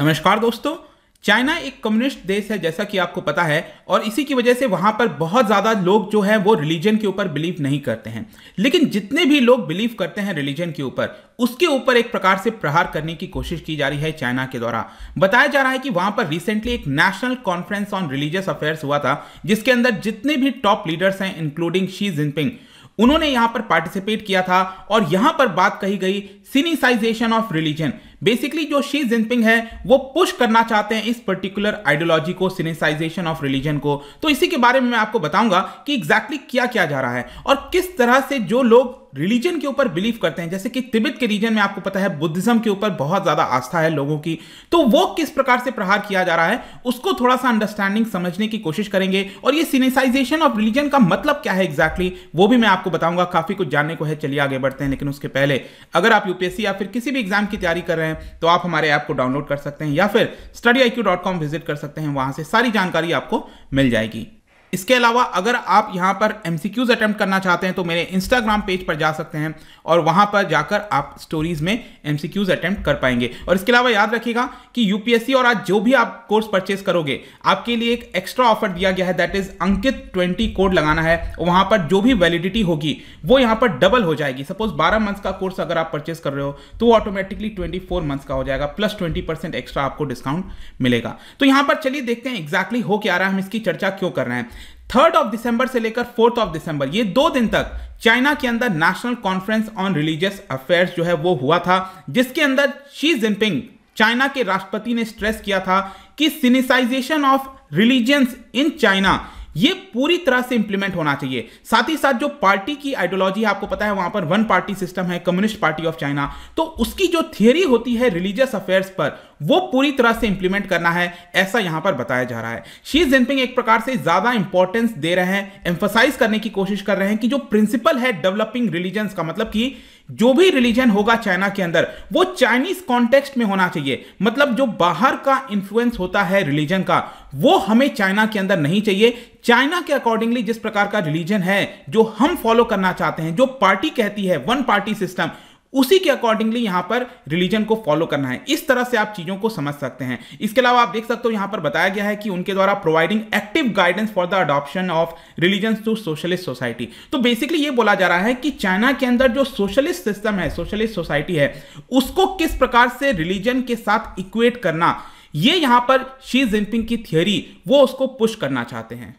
नमस्कार दोस्तों चाइना एक कम्युनिस्ट देश है जैसा कि आपको पता है और इसी की वजह से वहां पर बहुत ज़्यादा लोग जो है वो रिलीजन के ऊपर बिलीव नहीं करते हैं लेकिन जितने भी लोग बिलीव करते हैं रिलीजन के ऊपर उसके ऊपर एक प्रकार से प्रहार करने की कोशिश की जा रही है चाइना के द्वारा बताया जा रहा है कि वहां पर रिसेंटली एक national conference on religious affairs हुआ था जिसके अंदर जितने भी टॉप लीडर्स हैं इंक्लूडिंग शी जिनपिंग उन्होंने यहाँ पर पार्टिसिपेट किया था और यहां पर बात कही गई सिनिसाइजेशन ऑफ रिलीजन बेसिकली जो शी जिनपिंग है वो पुश करना चाहते हैं इस पर्टिकुलर आइडियोलॉजी को सिनेसाइजेशन ऑफ रिलीजन को तो इसी के बारे में मैं आपको बताऊंगा कि एग्जैक्टली exactly क्या किया जा रहा है और किस तरह से जो लोग रिलीजन के ऊपर बिलीव करते हैं जैसे कि तिब्बत के रीजन में आपको पता है बुद्धिज्म के ऊपर बहुत ज़्यादा आस्था है लोगों की तो वो किस प्रकार से प्रहार किया जा रहा है उसको थोड़ा सा अंडरस्टैंडिंग समझने की कोशिश करेंगे और ये सीनेसाइजेशन ऑफ रिलीजन का मतलब क्या है एग्जैक्टली exactly, वो भी मैं आपको बताऊंगा काफ़ी कुछ जानने को है चलिए आगे बढ़ते हैं लेकिन उसके पहले अगर आप यूपीएससी या फिर किसी भी एग्जाम की तैयारी कर रहे हैं तो आप हमारे ऐप को डाउनलोड कर सकते हैं या फिर स्टडी विजिट कर सकते हैं वहां से सारी जानकारी आपको मिल जाएगी इसके अलावा अगर आप यहां पर एम अटेम्प्ट करना चाहते हैं तो मेरे इंस्टाग्राम पेज पर जा सकते हैं और वहां पर जाकर आप स्टोरीज में एम अटेम्प्ट कर पाएंगे और इसके अलावा याद रखिएगा कि यूपीएससी और आज जो भी आप कोर्स परचेस करोगे आपके लिए एक एक्स्ट्रा ऑफर दिया गया है that is Ankit twenty code लगाना है वहां पर जो भी वैलिडिटी होगी वो यहाँ पर डबल हो जाएगी सपोज बारह मंथ्स का कोर्स अगर आप परचेस कर रहे हो तो ऑटोमेटिकली ट्वेंटी फोर मंथ्स का हो जाएगा प्लस ट्वेंटी परसेंट एक्स्ट्रा आपको डिस्काउंट मिलेगा तो यहां पर चलिए देखते हैं एग्जैक्टली exactly हो क्या रहा है हम इसकी चर्चा क्यों कर रहे हैं थर्ड ऑफ दिसंबर से लेकर फोर्थ ऑफ दिसंबर ये दो दिन तक चाइना के अंदर national conference on religious affairs जो है वो हुआ था जिसके अंदर शी जिनपिंग चाइना के राष्ट्रपति ने स्ट्रेस किया था कि sinicization of religions in China ये पूरी तरह से इंप्लीमेंट होना चाहिए साथ ही साथ जो पार्टी की आइडियोलॉजी आपको पता है वहां पर वन पार्टी सिस्टम है कम्युनिस्ट पार्टी ऑफ चाइना तो उसकी जो थियरी होती है रिलीजियस अफेयर्स पर वो पूरी तरह से इंप्लीमेंट करना है ऐसा यहां पर बताया जा रहा है शी जिनपिंग एक प्रकार से ज्यादा इंपॉर्टेंस दे रहे हैं एम्फोसाइज करने की कोशिश कर रहे हैं कि जो प्रिंसिपल है डेवलपिंग रिलीजन का मतलब कि जो भी रिलीजन होगा चाइना के अंदर वो चाइनीज कॉन्टेक्स्ट में होना चाहिए मतलब जो बाहर का इन्फ्लुएंस होता है रिलीजन का वो हमें चाइना के अंदर नहीं चाहिए चाइना के अकॉर्डिंगली जिस प्रकार का रिलीजन है जो हम फॉलो करना चाहते हैं जो पार्टी कहती है वन पार्टी सिस्टम उसी के अकॉर्डिंगली यहां पर रिलीजन को फॉलो करना है इस तरह से आप चीजों को समझ सकते हैं इसके अलावा आप देख सकते हो यहां पर बताया गया है कि उनके द्वारा providing active guidance for the adoption of religion to socialist society तो बेसिकली ये बोला जा रहा है कि चाइना के अंदर जो सोशलिस्ट सिस्टम है सोशलिस्ट सोसाइटी है उसको किस प्रकार से रिलीजन के साथ इक्वेट करना ये यहां पर शी जिनपिंग की थियोरी वो उसको पुश करना चाहते हैं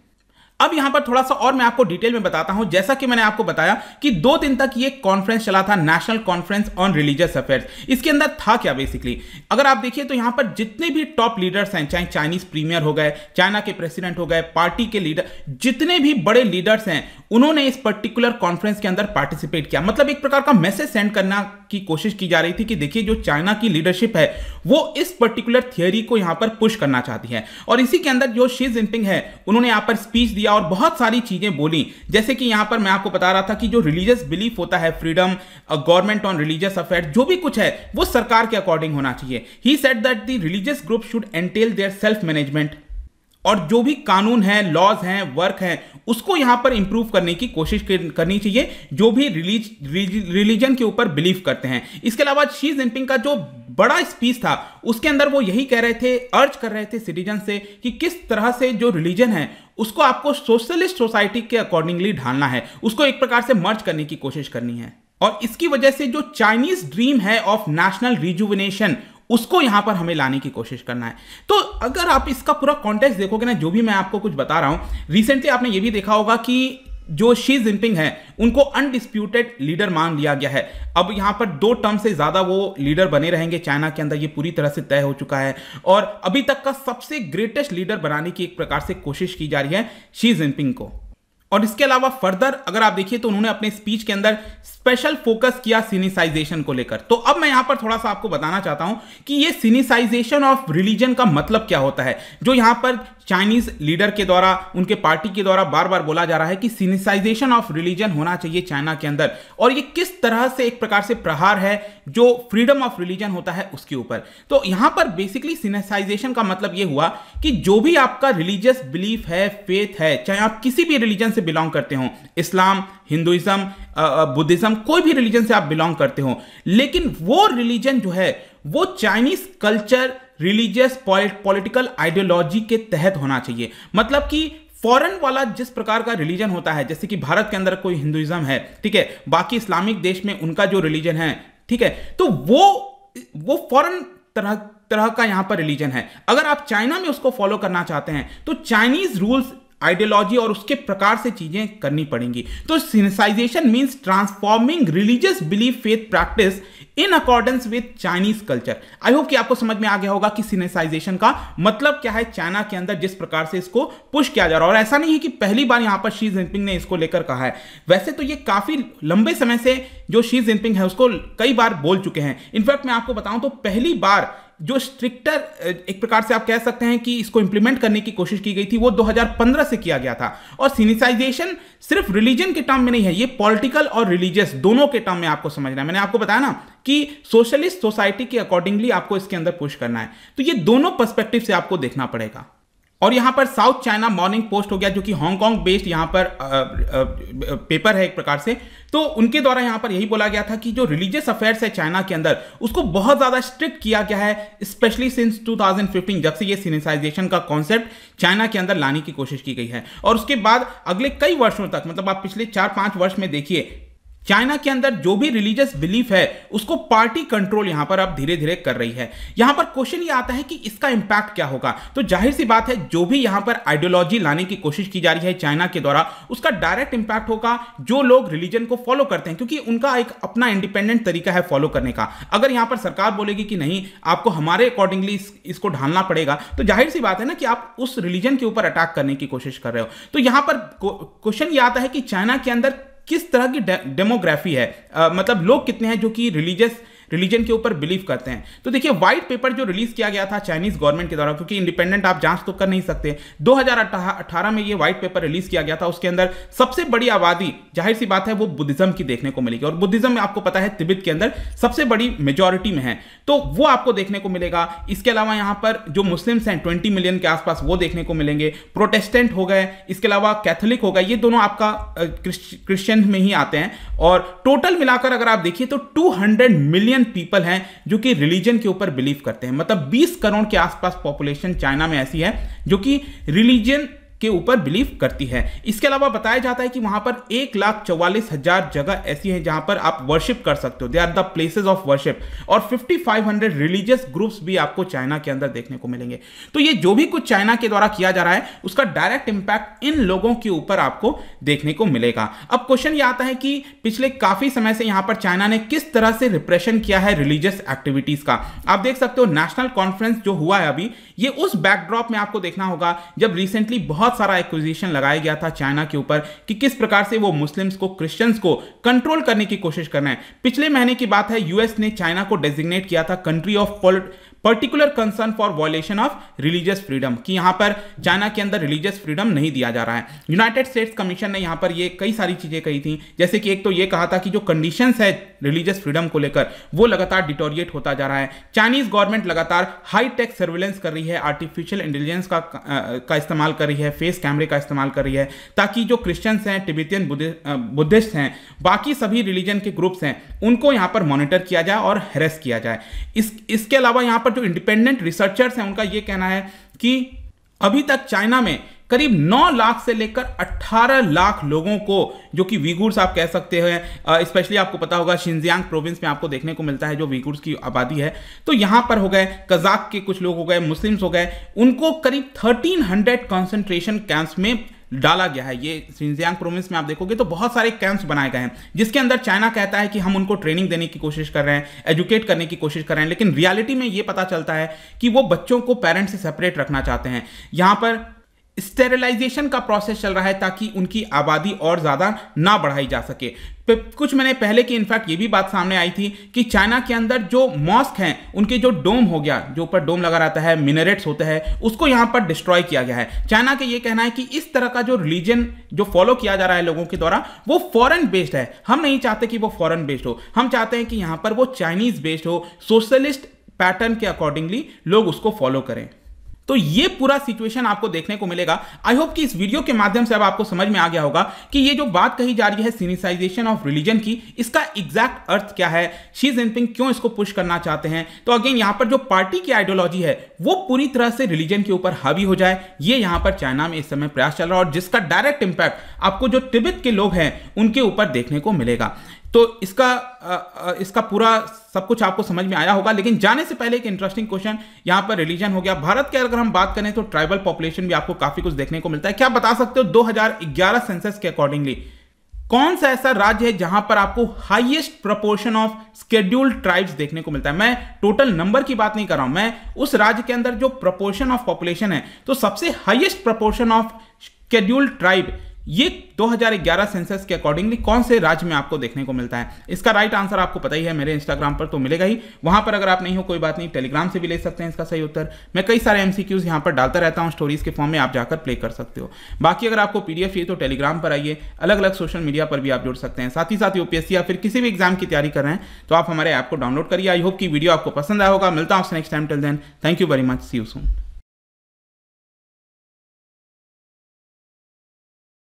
अब यहां पर थोड़ा सा और मैं आपको डिटेल में बताता हूं जैसा कि मैंने आपको बताया कि दो दिन तक ये कॉन्फ्रेंस चला था national conference on religious affairs इसके अंदर था क्या बेसिकली अगर आप देखिए तो यहां पर जितने भी टॉप लीडर्स हैं चाहे चाइनीज प्रीमियर हो गए चाइना के प्रेसिडेंट हो गए पार्टी के लीडर जितने भी बड़े लीडर्स हैं उन्होंने इस पर्टिकुलर कॉन्फ्रेंस के अंदर पार्टिसिपेट किया मतलब एक प्रकार का मैसेज सेंड करना की कोशिश की जा रही थी कि देखिए जो चाइना की लीडरशिप है वो इस पर्टिकुलर थियोरी को यहाँ पर पुश करना चाहती है और इसी के अंदर जो शी जिनपिंग है उन्होंने यहाँ पर स्पीच दिया और बहुत सारी चीजें बोली जैसे कि यहाँ पर मैं आपको बता रहा था कि जो रिलीजियस बिलीफ होता है freedom government on religious affair जो भी कुछ है वो सरकार के अकॉर्डिंग होना चाहिए ही set that the religious group should entail their self management और जो भी कानून है लॉज हैं वर्क हैं उसको यहां पर इंप्रूव करने की कोशिश करनी चाहिए जो भी रिलीज रिलीजन के ऊपर बिलीव करते हैं इसके अलावा शी जिनपिंग का जो बड़ा स्पीच था उसके अंदर वो यही कह रहे थे अर्ज कर रहे थे सिटीजन से कि किस तरह से जो रिलीजन है उसको आपको सोशलिस्ट सोसाइटी के अकॉर्डिंगली ढालना है उसको एक प्रकार से मर्ज करने की कोशिश करनी है और इसकी वजह से जो चाइनीज ड्रीम है ऑफ नेशनल रिजुविनेशन उसको यहां पर हमें लाने की कोशिश करना है तो अगर आप इसका पूरा कॉन्टेक्स्ट देखोगे ना जो भी मैं आपको कुछ बता रहा हूं रिसेंटली आपने ये भी देखा होगा कि जो शी जिनपिंग है उनको अनडिस्प्यूटेड लीडर मान लिया गया है अब यहां पर दो टर्म से ज़्यादा वो लीडर बने रहेंगे चाइना के अंदर ये पूरी तरह से तय हो चुका है और अभी तक का सबसे ग्रेटेस्ट लीडर बनाने की एक प्रकार से कोशिश की जा रही है शी जिनपिंग को और इसके अलावा फर्दर अगर आप देखिए तो उन्होंने अपने स्पीच के अंदर स्पेशल फोकस किया सिनिसाइजेशन को लेकर तो अब मैं यहां पर थोड़ा सा आपको बताना चाहता हूं कि ये सिनिसाइजेशन ऑफ रिलीजन का मतलब क्या होता है जो यहां पर चाइनीज लीडर के द्वारा उनके पार्टी के द्वारा बार बार बोला जा रहा है कि सिनिसाइजेशन ऑफ रिलीजन होना चाहिए चाइना के अंदर और ये किस तरह से एक प्रकार से प्रहार है जो फ्रीडम ऑफ रिलीजन होता है उसके ऊपर तो यहां पर बेसिकली सिनेसाइजेशन का मतलब यह हुआ कि जो भी आपका रिलीजियस बिलीफ है फेथ है चाहे आप किसी भी रिलीजन से बिलोंग करते हो इस्लाम हिंदुइज्म बुद्धिज़्म कोई भी रिलीजन से आप बिलोंग करते हो लेकिन वो रिलीजन जो है वो Chinese culture religious political ideology के तहत होना चाहिए मतलब कि फॉरेन वाला जिस प्रकार का रिलीजन होता है जैसे कि भारत के अंदर कोई हिंदुइज्म है ठीक है बाकी इस्लामिक देश में उनका जो रिलीजन है ठीक है तो वो वो फॉरेन तरह तरह का यहां पर रिलीजन है अगर आप चाइना में उसको फॉलो करना चाहते हैं तो चाइनीज रूल्स आइडियोलॉजी और उसके प्रकार से चीजें करनी पड़ेंगी तो sinicization means transforming religious belief faith practice in accordance with Chinese culture I hope कि आपको समझ में आ गया होगा कि सिनेसाइजेशन का मतलब क्या है चाइना के अंदर जिस प्रकार से इसको पुश किया जा रहा है और ऐसा नहीं है कि पहली बार यहां पर शी जिनपिंग ने इसको लेकर कहा है वैसे तो ये काफी लंबे समय से जो शी जिनपिंग है उसको कई बार बोल चुके हैं इनफैक्ट मैं आपको बताऊं तो पहली बार जो स्ट्रिक्टर एक प्रकार से आप कह सकते हैं कि इसको इंप्लीमेंट करने की कोशिश की गई थी वो 2015 से किया गया था और सीनिसाइजेशन सिर्फ रिलीजन के टर्म में नहीं है ये पॉलिटिकल और रिलीजियस दोनों के टर्म में आपको समझना है मैंने आपको बताया ना कि सोशलिस्ट सोसाइटी के अकॉर्डिंगली आपको इसके अंदर पुश करना है तो ये दोनों पर्स्पेक्टिव से आपको देखना पड़ेगा और यहाँ पर साउथ चाइना मॉर्निंग पोस्ट हो गया जो कि हांगकांग बेस्ड यहाँ पर आ, आ, आ, पेपर है एक प्रकार से तो उनके द्वारा यहाँ पर यही बोला गया था कि जो रिलीजियस अफेयर्स है चाइना के अंदर उसको बहुत ज़्यादा स्ट्रिक्ट किया गया है स्पेशली सिंस 2015 जब से ये सिनेसाइजेशन का कॉन्सेप्ट चाइना के अंदर लाने की कोशिश की गई है और उसके बाद अगले कई वर्षों तक मतलब आप पिछले चार पाँच वर्ष में देखिए चाइना के अंदर जो भी रिलीजियस बिलीफ है उसको पार्टी कंट्रोल यहां पर अब धीरे धीरे कर रही है यहां पर क्वेश्चन ये आता है कि इसका इंपैक्ट क्या होगा तो जाहिर सी बात है जो भी यहां पर आइडियोलॉजी लाने की कोशिश की जा रही है चाइना के द्वारा उसका डायरेक्ट इंपैक्ट होगा जो लोग रिलीजन को फॉलो करते हैं क्योंकि उनका एक अपना इंडिपेंडेंट तरीका है फॉलो करने का अगर यहां पर सरकार बोलेगी कि नहीं आपको हमारे अकॉर्डिंगली इस, इसको ढालना पड़ेगा तो जाहिर सी बात है ना कि आप उस रिलीजन के ऊपर अटैक करने की कोशिश कर रहे हो तो यहां पर क्वेश्चन ये आता है कि चाइना के अंदर किस तरह की डेमोग्राफी है मतलब लोग कितने हैं जो कि रिलीजियस रिलीजन के ऊपर बिलीव करते हैं तो देखिए व्हाइट पेपर जो रिलीज किया गया था चाइनीज गवर्नमेंट के द्वारा क्योंकि इंडिपेंडेंट आप जांच तो कर नहीं सकते दो में ये व्हाइट पेपर रिलीज किया गया था उसके अंदर सबसे बड़ी आबादी जाहिर सी बात है वो बुद्धिज्म की देखने को मिलेगी और बुद्धिज्म में आपको पता है तिब्बत के अंदर सबसे बड़ी मेजोरिटी में है तो वो आपको देखने को मिलेगा इसके अलावा यहां पर जो मुस्लिम्स हैं ट्वेंटी मिलियन के आसपास वो देखने को मिलेंगे प्रोटेस्टेंट हो गए इसके अलावा कैथोलिक हो गए ये दोनों आपका क्रिश्चियन में ही आते हैं और टोटल मिलाकर अगर आप देखिए तो टू मिलियन बिलियन पीपल हैं जो कि रिलीजन के ऊपर बिलीव करते हैं मतलब 20 करोड़ के आसपास पॉपुलेशन चाइना में ऐसी है जो कि रिलीजन के ऊपर बिलीव करती है इसके अलावा बताया जाता है कि वहां पर एक लाख चौवालीस हजार जगह ऐसी हैं जहां पर आप वर्शिप कर सकते हो they are the places of worship और 5500 रिलीजियस ग्रुप्स भी आपको चाइना के अंदर देखने को मिलेंगे तो ये जो भी कुछ चाइना के द्वारा किया जा रहा है उसका डायरेक्ट इंपैक्ट इन लोगों के ऊपर आपको देखने को मिलेगा अब क्वेश्चन ये आता है कि पिछले काफी समय से यहां पर चाइना ने किस तरह से रिप्रेशन किया है रिलीजियस एक्टिविटीज का आप देख सकते हो नेशनल कॉन्फ्रेंस जो हुआ है अभी ये उस बैकड्रॉप में आपको देखना होगा जब रिसेंटली बहुत बहुत सारा एक्विजिशन लगाया गया था चाइना के ऊपर कि किस प्रकार से वो मुस्लिम्स को क्रिश्चियंस को कंट्रोल करने की कोशिश कर रहे हैं पिछले महीने की बात है यूएस ने चाइना को डेजिग्नेट किया था country of particular concern for violation of religious freedom कि यहां पर चाइना के अंदर रिलीजियस फ्रीडम नहीं दिया जा रहा है यूनाइटेड स्टेट्स कमीशन ने यहाँ पर ये कई सारी चीज़ें कही थी जैसे कि एक तो ये कहा था कि जो कंडीशन है रिलीजियस फ्रीडम को लेकर वो लगातार डिटोरिएट होता जा रहा है चाइनीज गवर्नमेंट लगातार हाई टेक कर रही है आर्टिफिशियल इंटेलिजेंस का का इस्तेमाल कर रही है फेस कैमरे का इस्तेमाल कर रही है ताकि जो क्रिश्चियंस हैं टिबितियन बुद्धिस्ट हैं बाकी सभी रिलीजन के ग्रुप्स हैं उनको यहाँ पर मॉनिटर किया जाए और हेरेस किया जाए इस इसके अलावा यहाँ पर पर जो इंडिपेंडेंट रिसर्चर्स हैं उनका यह कहना है कि अभी तक चाइना में करीब 9 लाख से लेकर 18 लाख लोगों को जो कि वीगुर्स आप कह सकते हैं स्पेशली आपको पता होगा शिंजियांग प्रोविंस में आपको देखने को मिलता है जो वीगुर्स की आबादी है तो यहां पर हो गए कजाक के कुछ लोग हो गए मुस्लिम्स हो गए उनको करीब 1300 कंसंट्रेशन कैंप्स में डाला गया है ये सिंजियांग प्रोविंस में आप देखोगे तो बहुत सारे कैंप्स बनाए गए हैं जिसके अंदर चाइना कहता है कि हम उनको ट्रेनिंग देने की कोशिश कर रहे हैं एजुकेट करने की कोशिश कर रहे हैं लेकिन रियलिटी में ये पता चलता है कि वो बच्चों को पेरेंट्स से सेपरेट रखना चाहते हैं यहाँ पर स्टेरिलाइजेशन का प्रोसेस चल रहा है ताकि उनकी आबादी और ज़्यादा ना बढ़ाई जा सके कुछ महीने पहले की इनफैक्ट ये भी बात सामने आई थी कि चाइना के अंदर जो मॉस्क हैं उनके जो डोम हो गया जो ऊपर डोम लगा रहता है मिनरेट्स होते हैं उसको यहाँ पर डिस्ट्रॉय किया गया है चाइना का ये कहना है कि इस तरह का जो रिलीजन जो फॉलो किया जा रहा है लोगों के द्वारा वो फॉरन बेस्ड है हम नहीं चाहते कि वो फॉरन बेस्ड हो हम चाहते हैं कि यहाँ पर वो चाइनीज बेस्ड हो सोशलिस्ट पैटर्न के अकॉर्डिंगली लोग उसको फॉलो करें तो ये पूरा सिचुएशन आपको देखने को मिलेगा आई होप कि इस वीडियो के माध्यम से अब आपको समझ में आ गया होगा कि ये जो बात कही जा रही है सीनिसाइजेशन ऑफ रिलीजन की इसका एग्जैक्ट अर्थ क्या है शी जिनपिंग क्यों इसको पुश करना चाहते हैं तो अगेन यहां पर जो पार्टी की आइडियोलॉजी है वो पूरी तरह से रिलीजन के ऊपर हावी हो जाए ये यहां पर चाइना में इस समय प्रयास चल रहा है और जिसका डायरेक्ट इंपैक्ट आपको जो तिब्बत के लोग हैं उनके ऊपर देखने को मिलेगा तो इसका इसका पूरा सब कुछ आपको समझ में आया होगा लेकिन जाने से पहले एक इंटरेस्टिंग क्वेश्चन यहां पर रिलीजन हो गया भारत के अगर हम बात करें तो ट्राइबल पॉपुलेशन भी आपको काफी कुछ देखने को मिलता है क्या बता सकते हो 2011 सेंसस के अकॉर्डिंगली कौन सा ऐसा राज्य है जहां पर आपको highest proportion of scheduled tribes देखने को मिलता है मैं टोटल नंबर की बात नहीं कर रहा हूं मैं उस राज्य के अंदर जो प्रपोर्शन ऑफ पॉपुलेशन है तो सबसे highest proportion of scheduled tribe ये 2011 सेंसस के अकॉर्डिंगली कौन से राज्य में आपको देखने को मिलता है इसका राइट आंसर आपको पता ही है मेरे इंस्टाग्राम पर तो मिलेगा ही वहां पर अगर आप नहीं हो कोई बात नहीं टेलीग्राम से भी ले सकते हैं इसका सही उत्तर मैं कई सारे एमसीक्यूज यहां पर डालता रहता हूं स्टोरीज के फॉर्म में आप जाकर प्ले कर सकते हो बाकी अगर आपको पीडीएफ चाहिए तो टेलीग्राम पर आइए अलग अलग सोशल मीडिया पर भी आप जुड़ सकते हैं साथ ही साथ यूपीएससी या फिर किसी भी एग्जाम की तैयारी कर रहे हैं तो आप हमारे ऐप को डाउनलोड करिए आई होप की वीडियो आपको पसंद आया होगा मिलता हूं next time till then thank you very much see you soon